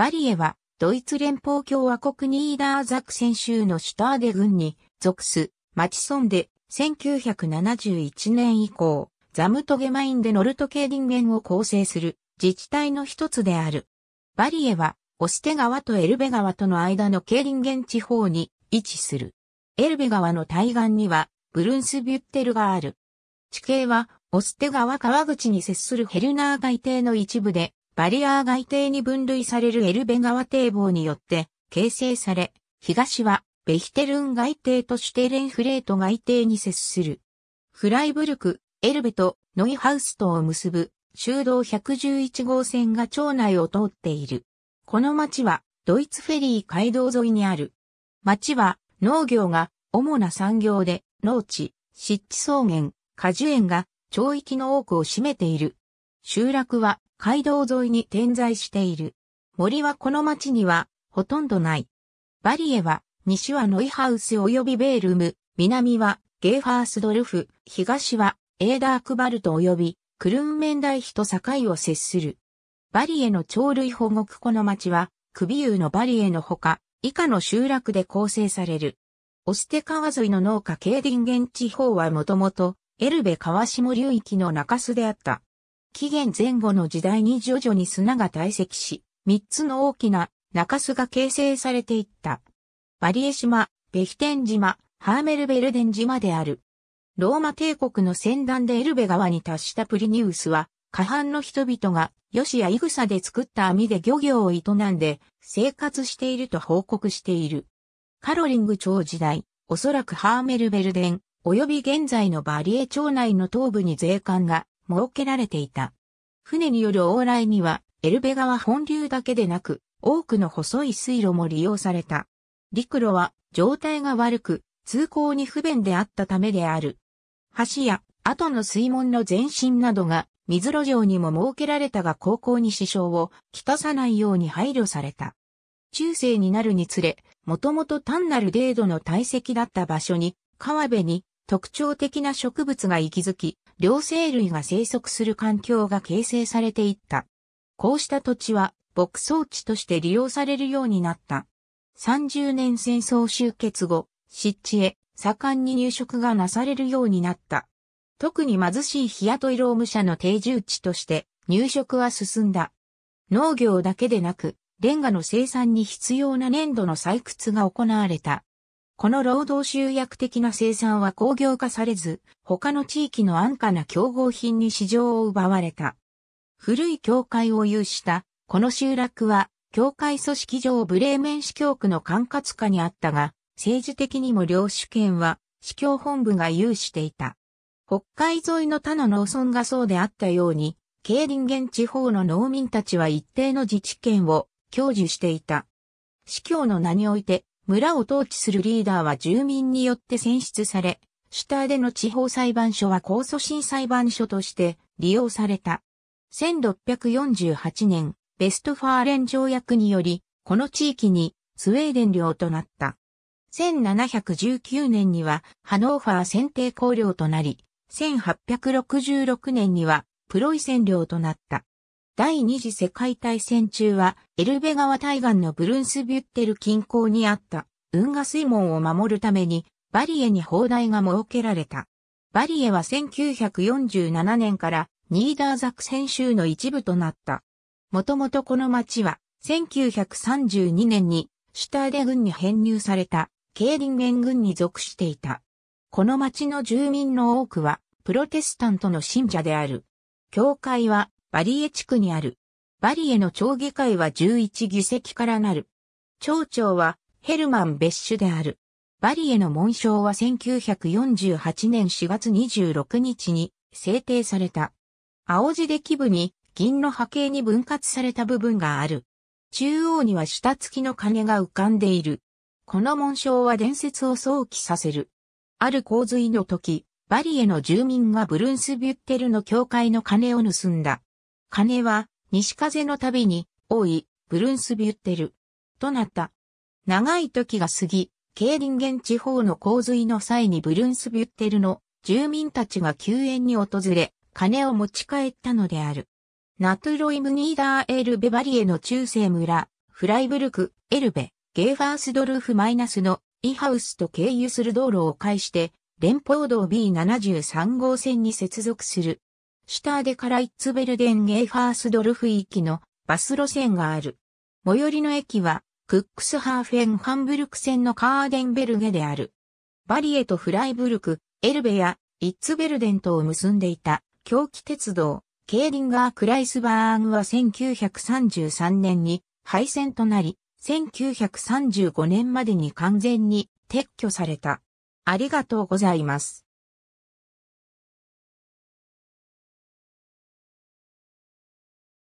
バリエは、ドイツ連邦共和国ニーダーザクセン州のシュターデ軍に属す、マチソンで、1971年以降、ザムトゲマインでノルト系ゲンを構成する自治体の一つである。バリエは、オステ川とエルベ川との間のケーリンゲン地方に位置する。エルベ川の対岸にはブルンスビュッテルがある。地形はオステ川川口に接するヘルナー海底の一部でバリアー外堤に分類されるエルベ川堤防によって形成され、東はベヒテルン外堤とシュテレンフレート外堤に接する。フライブルク、エルベとノイハウストを結ぶ修道111号線が町内を通っている。この町はドイツフェリー街道沿いにある。町は農業が主な産業で農地、湿地草原、果樹園が町域の多くを占めている。集落は街道沿いに点在している。森はこの町にはほとんどない。バリエは西はノイハウス及びベールム、南はゲーファースドルフ、東はエーダークバルト及びクルンメンダイヒと境を接する。バリエの鳥類保護区この町はクビユーのバリエのほか以下の集落で構成される。オステ川沿いの農家ケーディンゲン地方はもともとエルベ川下流域の中州であった。紀元前後の時代に徐々に砂が堆積し、三つの大きな中州が形成されていった。バリエ島、ベヒテン島、ハーメルベルデン島である。ローマ帝国の先端でエルベ川に達したプリニウスは、下半の人々が、ヨシやイグサで作った網で漁業を営んで、生活していると報告している。カロリング朝時代、おそらくハーメルベルデン、及び現在のバリエ町内の東部に税関が設けられていた。船による往来には、エルベ川本流だけでなく、多くの細い水路も利用された。陸路は状態が悪く、通行に不便であったためである。橋や後の水門の前進などが水路上にも設けられたが高校に支障をきたさないように配慮された。中世になるにつれ、もともと単なる程度の堆積だった場所に、川辺に特徴的な植物が息づき、両生類が生息する環境が形成されていった。こうした土地は牧草地として利用されるようになった。30年戦争終結後、湿地へ盛んに入植がなされるようになった。特に貧しい日雇い労務者の定住地として入植は進んだ。農業だけでなく、レンガの生産に必要な粘土の採掘が行われた。この労働集約的な生産は工業化されず、他の地域の安価な競合品に市場を奪われた。古い教会を有した、この集落は、教会組織上ブレーメン市教区の管轄下にあったが、政治的にも領主権は、市教本部が有していた。北海沿いの他の農村がそうであったように、経林原地方の農民たちは一定の自治権を享受していた。市教の名において、村を統治するリーダーは住民によって選出され、シュターでの地方裁判所は控訴審裁判所として利用された。1648年、ベストファーレン条約により、この地域にスウェーデン領となった。1719年にはハノーファー選定公領となり、1866年にはプロイセン領となった。第二次世界大戦中は、エルベ川対岸のブルンスビュッテル近郊にあった、運河水門を守るために、バリエに砲台が設けられた。バリエは1947年から、ニーダーザクセン州の一部となった。もともとこの町は、1932年に、シュターデ軍に編入された、ケーリンゲン軍に属していた。この町の住民の多くは、プロテスタントの信者である。教会は、バリエ地区にある。バリエの町議会は11議席からなる。町長はヘルマン・ベッシュである。バリエの紋章は1948年4月26日に制定された。青字で基部に銀の波形に分割された部分がある。中央には下付きの鐘が浮かんでいる。この紋章は伝説を想起させる。ある洪水の時、バリエの住民がブルンスビュッテルの教会の鐘を盗んだ。金は、西風の旅に、多い、ブルンスビュッテル、となった。長い時が過ぎ、ケーリンゲン地方の洪水の際にブルンスビュッテルの住民たちが救援に訪れ、金を持ち帰ったのである。ナトゥロイムニーダーエルベバリエの中世村、フライブルク、エルベ、ゲーファースドルーフマイナスのイハウスと経由する道路を介して、連邦道 B73 号線に接続するシターデからイッツベルデンゲーファースドルフ行きのバス路線がある。最寄りの駅は、クックスハーフェンハンブルク線のカーデンベルゲである。バリエとフライブルク、エルベやイッツベルデンとを結んでいた狂気鉄道、ケーリンガー・クライスバーグは1933年に廃線となり、1935年までに完全に撤去された。ありがとうございます。